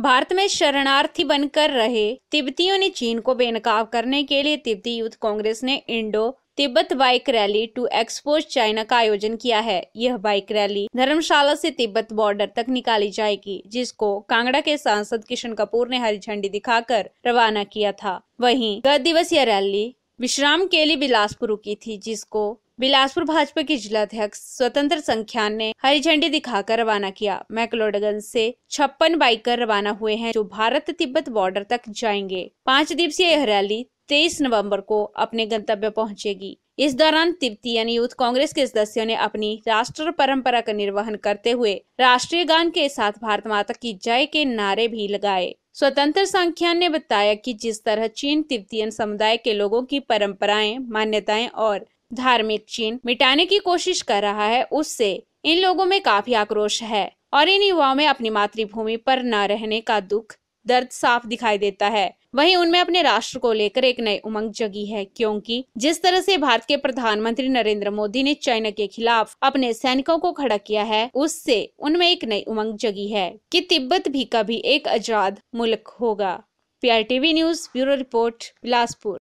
भारत में शरणार्थी बनकर रहे तिब्बतियों ने चीन को बेनकाब करने के लिए तिब्बती यूथ कांग्रेस ने Indo Tibet bike rally to expose China का आयोजन किया है यह बाइक रैली धर्मशाला से तिब्बत बॉर्डर तक निकाली जाएगी जिसको कांगड़ा के सांसद किशन कपूर ने हरी झंडी दिखाकर रवाना किया था वहीं गत दिवस यह रैली विश्राम के लिए बिलासपुर रुकी थी जिसको बिलासपुर भाजपा के जिला अध्यक्ष स्वतंत्र संख्यान ने हरी झंडी दिखाकर रवाना किया मैकलोडगंज से छप्पन बाइकर रवाना हुए हैं जो भारत तिब्बत बॉर्डर तक जाएंगे पांच दिवसीय यह रैली तेईस नवंबर को अपने गंतव्य पहुंचेगी इस दौरान तिब्बतीयन यूथ कांग्रेस के सदस्यों ने अपनी राष्ट्र परंपरा का निर्वहन करते हुए राष्ट्रीय गान के साथ भारत माता की जय के नारे भी लगाए स्वतंत्र संख्यान ने बताया कि जिस तरह चीन तिब्बतीयन समुदाय के लोगों की परंपराएं मान्यताएं और धार्मिक चिन्ह मिटाने की कोशिश कर रहा है उससे इन लोगों में काफी आक्रोश है और इन युवाओं में अपनी मातृभूमि पर न रहने का दुख दर्द साफ दिखाई देता है वहीं उनमें अपने राष्ट्र को लेकर एक नई उमंग जगी है क्योंकि जिस तरह से भारत के प्रधानमंत्री नरेंद्र मोदी ने चाइना के खिलाफ अपने सैनिकों को खड़ा किया है उससे उनमें एक नई उमंग जगी है कि तिब्बत भी कभी एक आजाद मुल्क होगा P news bureau report Bilaspur